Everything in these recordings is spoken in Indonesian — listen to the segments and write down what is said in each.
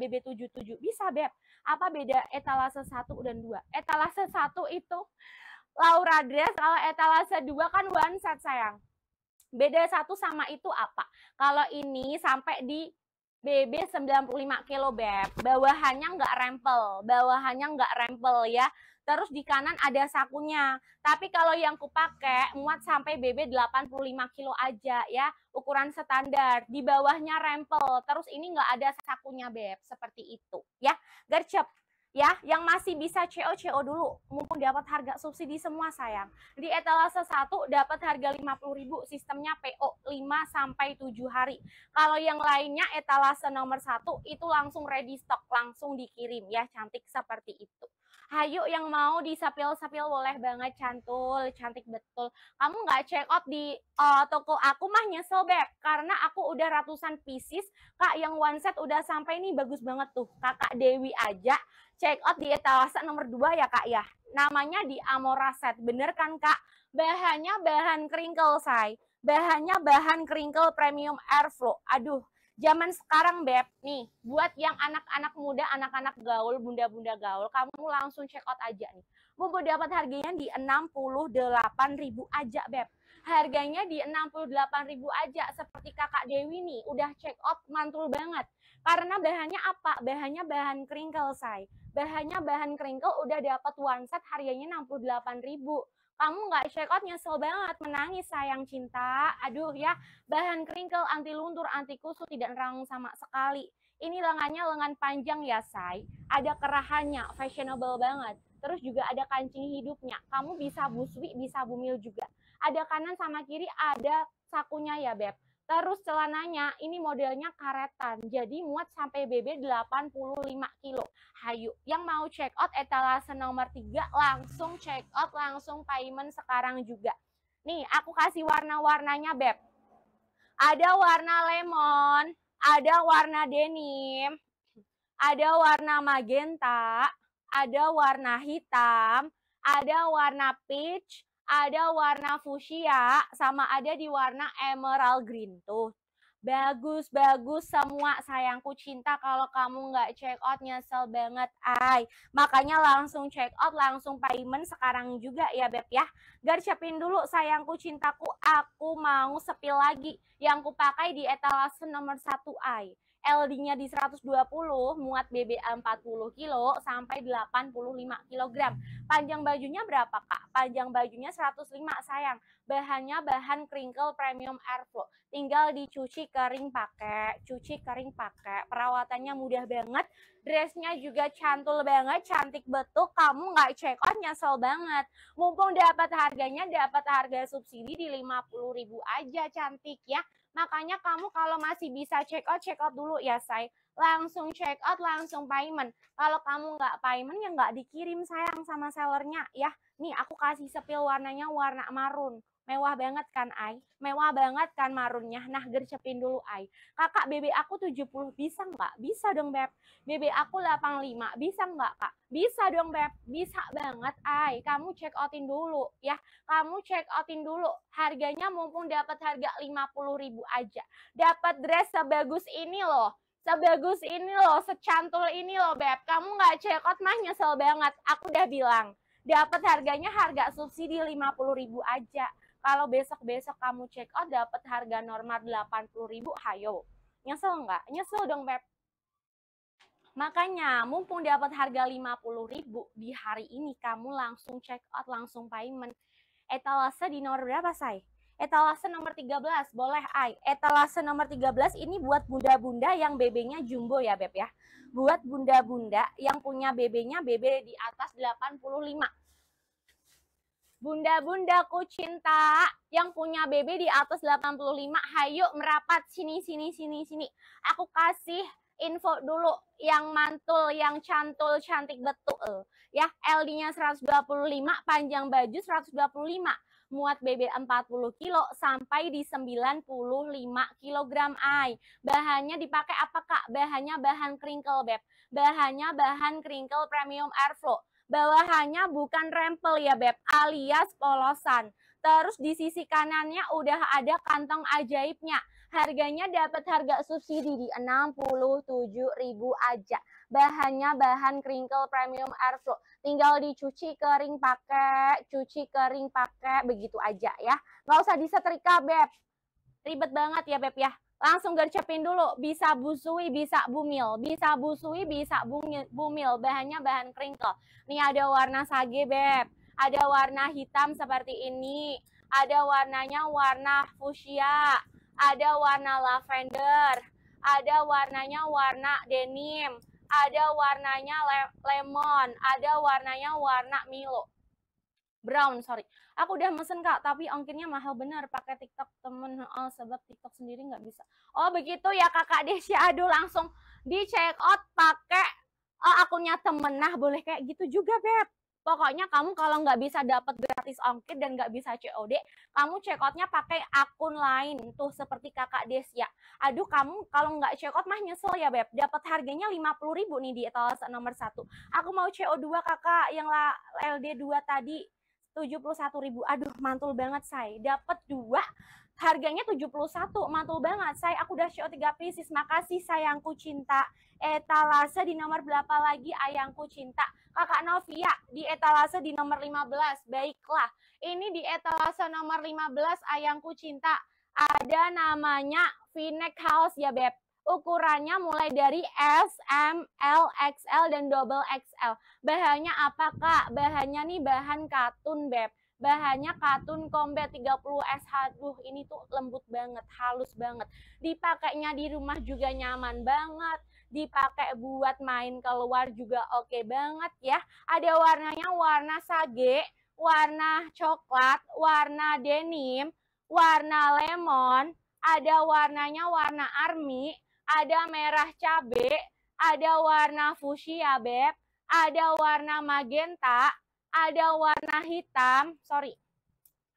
BB77 bisa Beb apa beda etalase 1 dan 2 etalase 1 itu Laura dress kalau etalase 2 kan one set sayang beda satu sama itu apa kalau ini sampai di BB 95 kilo Beb bawahannya nggak rempel bawahannya nggak rempel ya Terus di kanan ada sakunya. Tapi kalau yang kupakai muat sampai BB 85 kilo aja ya, ukuran standar. Di bawahnya rempel. Terus ini nggak ada sakunya, Beb. Seperti itu ya. Gercep ya yang masih bisa CO CO dulu mumpung dapat harga subsidi semua sayang di etalase 1 dapat harga 50.000 sistemnya PO 5 sampai 7 hari kalau yang lainnya etalase nomor 1 itu langsung ready stock langsung dikirim ya cantik seperti itu Hayu yang mau disapil-sapil boleh banget cantul, cantik betul. Kamu nggak check out di uh, toko aku mah nyesel beb karena aku udah ratusan pieces. Kak yang one set udah sampai nih bagus banget tuh. Kakak Dewi aja check out di etalase nomor 2 ya Kak ya. Namanya di Amora set. Bener kan Kak? Bahannya bahan kringkel say. Bahannya bahan kringkel premium airflow. Aduh, zaman sekarang beb nih buat yang anak-anak muda anak-anak gaul bunda-bunda gaul kamu langsung check out aja nih Bobo dapat harganya di 68.000 aja beb harganya di 68.000 aja seperti kakak Dewi nih udah check out mantul banget karena bahannya apa bahannya bahan crinkle say bahannya bahan crinkle udah dapat one set harganya 68.000 kamu nggak check out nyesel banget, menangis sayang cinta. Aduh ya, bahan kringkel, anti luntur, anti kusut, tidak nerang sama sekali. Ini lengannya lengan panjang ya, say. Ada kerahannya, fashionable banget. Terus juga ada kancing hidupnya. Kamu bisa buswi, bisa bumil juga. Ada kanan sama kiri, ada sakunya ya, Beb Terus celananya ini modelnya karetan, jadi muat sampai BB 85 kilo. Hayu, yang mau check out etalase nomor 3 langsung check out, langsung payment sekarang juga. Nih, aku kasih warna-warnanya, Beb. Ada warna lemon, ada warna denim, ada warna magenta, ada warna hitam, ada warna peach, ada warna fuchsia sama ada di warna emerald green tuh. Bagus, bagus semua sayangku cinta kalau kamu nggak check out nyesel banget ay. Makanya langsung check out, langsung payment sekarang juga ya Beb ya. Garcapin dulu sayangku cintaku, aku mau sepil lagi yang kupakai di etalase nomor satu ay. LD-nya di 120, muat BBA 40 kilo sampai 85 kg. Panjang bajunya berapa, Kak? Panjang bajunya 105, sayang. Bahannya bahan crinkle premium airflow. Tinggal dicuci kering pakai, cuci kering pakai. Perawatannya mudah banget. Dressnya juga cantul banget, cantik betul. Kamu nggak check out nyesel banget. Mumpung dapat harganya, dapat harga subsidi di 50.000 aja cantik ya. Makanya kamu kalau masih bisa check out, check out dulu ya, say. Langsung check out, langsung payment. Kalau kamu nggak payment, ya nggak dikirim sayang sama sellernya ya. Nih, aku kasih sepil warnanya warna marun. Mewah banget kan Ai? Mewah banget kan marunnya? Nah gercepin dulu Ai. Kakak BB aku 70 bisa nggak? Bisa dong Beb. BB aku 85 bisa nggak Kak? Bisa dong Beb. Bisa banget Ai. Kamu check outin dulu ya. Kamu check outin dulu. Harganya mumpung dapat harga 50 ribu aja. Dapat dress sebagus ini loh sebagus ini loh, secantul ini loh Beb. Kamu nggak check out mah nyesel banget. Aku udah bilang, dapat harganya harga subsidi puluh ribu aja. Kalau besok-besok kamu check out dapat harga normal 80.000, hayo. Nyesel nggak? Nyesel dong, Beb. Makanya, mumpung dapat harga 50.000 di hari ini, kamu langsung check out, langsung payment. Etalase di nomor berapa, Say? Etalase nomor 13, boleh, Ay. Etalase nomor 13 ini buat bunda-bunda yang BB-nya jumbo ya, Beb ya. Buat bunda-bunda yang punya BB-nya BB di atas 85 Bunda-bunda ku cinta yang punya BB di atas 85, hayu merapat sini sini sini sini. Aku kasih info dulu yang mantul, yang cantul, cantik betul. Ya, LD-nya 125, panjang baju 125, muat BB 40 kilo sampai di 95 kg ai. Bahannya dipakai apa Kak? Bahannya bahan kringkel beb. Bahannya bahan kringkel premium airflow bawahannya bukan rempel ya Beb, alias polosan. Terus di sisi kanannya udah ada kantong ajaibnya. Harganya dapat harga subsidi di 67.000 aja. Bahannya bahan crinkle premium airflow. Tinggal dicuci kering pakai, cuci kering pakai begitu aja ya. Nggak usah disetrika, Beb. Ribet banget ya, Beb ya. Langsung gercepin dulu, bisa busui, bisa bumil, bisa busui, bisa bumil, bahannya bahan kringkel. Nih ada warna sage, Beb. Ada warna hitam seperti ini, ada warnanya warna fuchsia, ada warna lavender, ada warnanya warna denim, ada warnanya lemon, ada warnanya warna milo. Brown, sorry. Aku udah mesen kak, tapi ongkirnya mahal bener pakai TikTok temen. Oh, sebab TikTok sendiri nggak bisa. Oh begitu ya kakak Desya. Aduh langsung di check out pakai oh, akunnya temen. Nah boleh kayak gitu juga beb. Pokoknya kamu kalau nggak bisa dapat gratis ongkir dan nggak bisa COD, kamu check outnya pakai akun lain tuh seperti kakak ya Aduh kamu kalau nggak check out mah nyesel ya beb. Dapat harganya lima puluh ribu nih di etalase nomor satu. Aku mau CO2 kakak yang LD2 tadi ribu, Aduh, mantul banget, saya. Dapat dua, harganya 71, mantul banget. Saya aku udah show 3 pieces. Makasih sayangku cinta. Etalase di nomor berapa lagi ayangku cinta? Kakak Novia di etalase di nomor 15. Baiklah, ini di etalase nomor 15 ayangku cinta. Ada namanya v house ya, Beb Ukurannya mulai dari S, M, L, XL, dan double XL. Bahannya apa, Kak? Bahannya nih bahan katun, Beb. Bahannya katun kombe 30 SH. Duh, ini tuh lembut banget, halus banget. Dipakainya di rumah juga nyaman banget dipakai buat main keluar juga oke okay banget ya. Ada warnanya warna sage, warna coklat, warna denim, warna lemon, ada warnanya warna army, ada merah cabe, ada warna fuchsia, ya, Beb, ada warna magenta, ada warna hitam, sorry,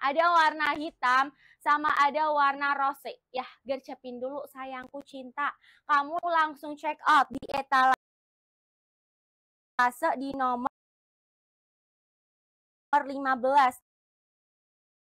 ada warna hitam sama ada warna rose. Ya, gercepin dulu sayangku cinta. Kamu langsung check out di etalase di nomor 15.